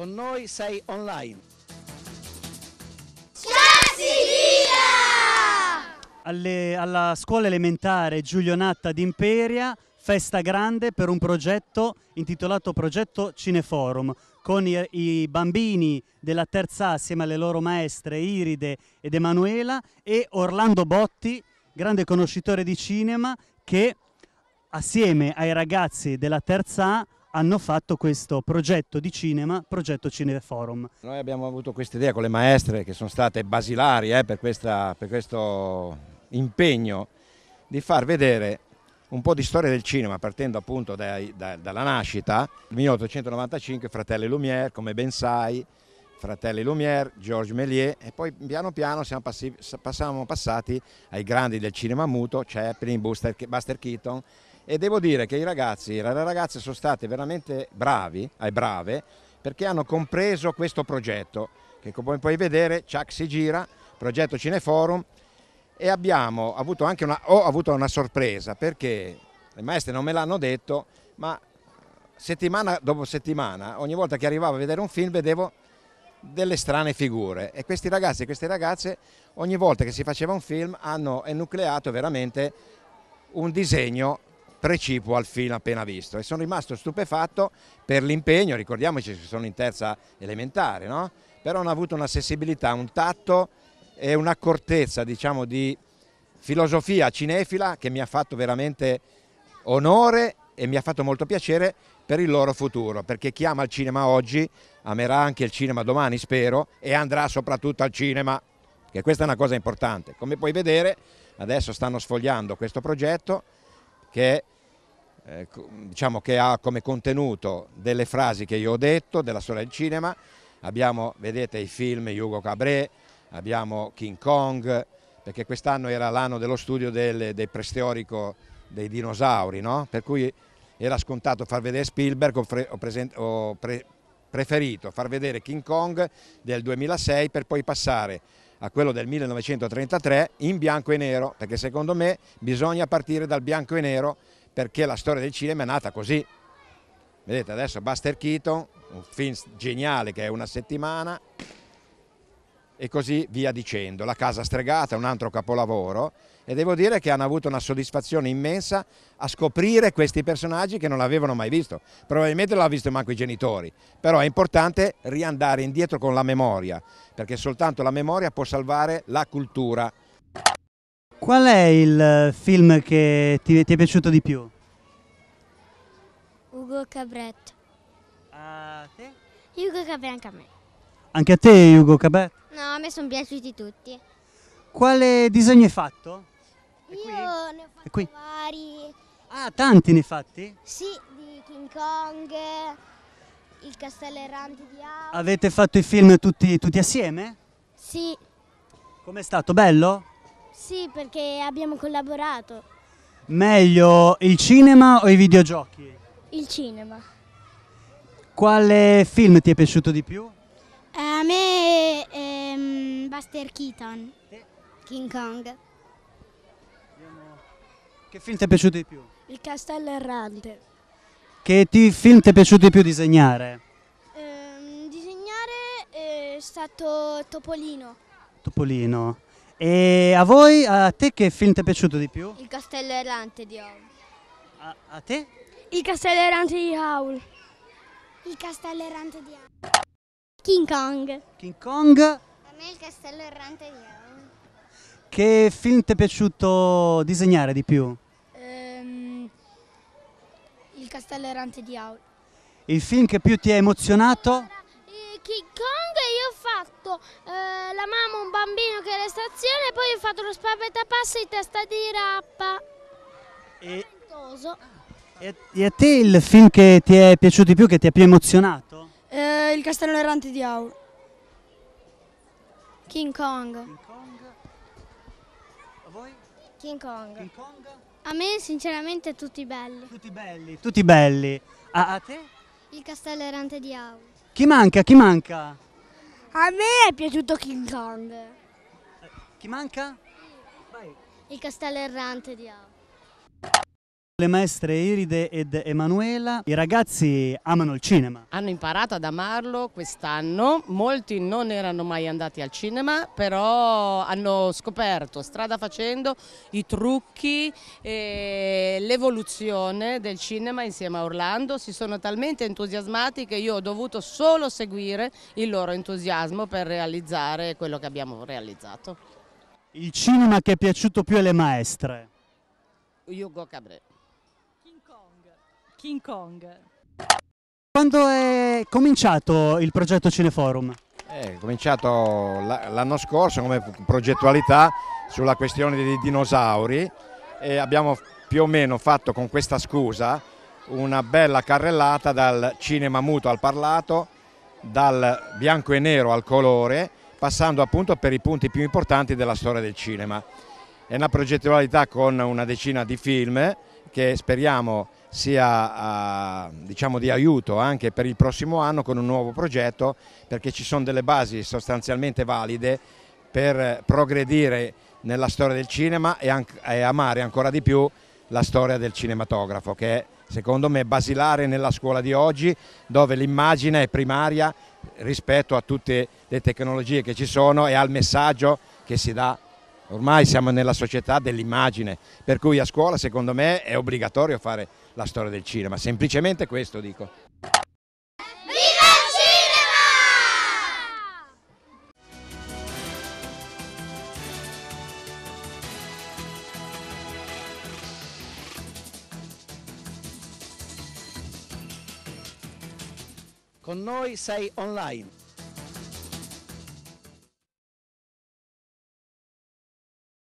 Con noi sei online. Cassilia! Alle, alla scuola elementare Giulio Natta Imperia, festa grande per un progetto intitolato Progetto Cineforum, con i, i bambini della terza assieme alle loro maestre Iride ed Emanuela e Orlando Botti, grande conoscitore di cinema, che assieme ai ragazzi della terza A hanno fatto questo progetto di cinema, progetto Cineforum. Noi abbiamo avuto questa idea con le maestre che sono state basilari eh, per, questa, per questo impegno di far vedere un po' di storia del cinema partendo appunto dai, da, dalla nascita, 1895, fratelli Lumière, come ben sai, fratelli Lumière, Georges Méliès e poi piano piano siamo, passi, siamo passati ai grandi del cinema muto, Chaplin, Buster, Buster Keaton e devo dire che i ragazzi le ragazze sono state veramente bravi, ai eh, brave, perché hanno compreso questo progetto che come puoi vedere Chuck si gira, progetto Cineforum e abbiamo avuto anche una, ho avuto una sorpresa perché le maestre non me l'hanno detto ma settimana dopo settimana ogni volta che arrivavo a vedere un film vedevo delle strane figure e questi ragazzi e queste ragazze ogni volta che si faceva un film hanno enucleato veramente un disegno precipuo al film appena visto e sono rimasto stupefatto per l'impegno, ricordiamoci che sono in terza elementare, no? però hanno avuto una sensibilità, un tatto e un'accortezza diciamo, di filosofia cinefila che mi ha fatto veramente onore e mi ha fatto molto piacere per il loro futuro, perché chi ama il cinema oggi amerà anche il cinema domani, spero, e andrà soprattutto al cinema, che questa è una cosa importante. Come puoi vedere, adesso stanno sfogliando questo progetto che, eh, diciamo che ha come contenuto delle frasi che io ho detto della storia del cinema. Abbiamo, vedete, i film Hugo Cabré, abbiamo King Kong, perché quest'anno era l'anno dello studio del, del preistorico dei dinosauri, no? per cui era scontato far vedere Spielberg, ho, ho, ho pre, preferito far vedere King Kong del 2006 per poi passare a quello del 1933 in bianco e nero, perché secondo me bisogna partire dal bianco e nero perché la storia del cinema è nata così. Vedete adesso Buster Keaton, un film geniale che è una settimana, e così via dicendo. La casa stregata è un altro capolavoro e devo dire che hanno avuto una soddisfazione immensa a scoprire questi personaggi che non l'avevano mai visto, probabilmente l'hanno visto manco i genitori, però è importante riandare indietro con la memoria, perché soltanto la memoria può salvare la cultura. Qual è il eh, film che ti, ti è piaciuto di più? Ugo Cabretto. A te? Ugo Cabretto anche a me. Anche a te Ugo Cabretto? No, a me sono piaciuti tutti. Quale disegno hai fatto? Io ne ho fatti vari. Ah, tanti ne hai fatti? Sì, di King Kong, il castello errante di Audi. Avete fatto i film tutti, tutti assieme? Sì. Com'è stato? Bello? Sì, perché abbiamo collaborato. Meglio il cinema o i videogiochi? Il cinema. Quale film ti è piaciuto di più? A me... Eh, Buster Keaton. King Kong. Che film ti è piaciuto di più? Il castello errante. Che film ti è piaciuto di più disegnare? Ehm, disegnare eh, è stato Topolino. Topolino. E a voi, a te che film ti è piaciuto di più? Il castello errante di Howl. A, a te? Il castello errante di Howl. Il castello errante di Howl. King Kong. King Kong me il castello errante di Eon. Che film ti è piaciuto disegnare di più? Um, il castello errante di Eon. Il film che più ti ha emozionato? Allora, eh, King Kong e io ho fatto eh, la mamma un bambino che è in stazione, e poi ho fatto lo spaventapasso in testa di rappa. E... E, e, a te il film che ti è piaciuto di più, che ti ha più emozionato? Eh, il castello errante di Aul. King Kong. King Kong. A voi? King Kong. King Kong? A me sinceramente tutti belli. Tutti belli, tutti belli. A, a te? Il castello errante di Au. Chi manca? Chi manca? A me è piaciuto King Kong. Eh, chi manca? Vai. Il castello errante di Au. Le maestre Iride ed Emanuela, i ragazzi amano il cinema. Hanno imparato ad amarlo quest'anno, molti non erano mai andati al cinema, però hanno scoperto strada facendo i trucchi e l'evoluzione del cinema insieme a Orlando, si sono talmente entusiasmati che io ho dovuto solo seguire il loro entusiasmo per realizzare quello che abbiamo realizzato. Il cinema che è piaciuto più alle maestre? Hugo Cabret. King Kong. Quando è cominciato il progetto Cineforum? Eh, è cominciato l'anno scorso come progettualità sulla questione dei dinosauri e abbiamo più o meno fatto con questa scusa una bella carrellata dal cinema muto al parlato, dal bianco e nero al colore, passando appunto per i punti più importanti della storia del cinema. È una progettualità con una decina di film che speriamo sia diciamo, di aiuto anche per il prossimo anno con un nuovo progetto perché ci sono delle basi sostanzialmente valide per progredire nella storia del cinema e, e amare ancora di più la storia del cinematografo che è secondo me basilare nella scuola di oggi dove l'immagine è primaria rispetto a tutte le tecnologie che ci sono e al messaggio che si dà Ormai siamo nella società dell'immagine, per cui a scuola secondo me è obbligatorio fare la storia del cinema, semplicemente questo dico. Con noi sei online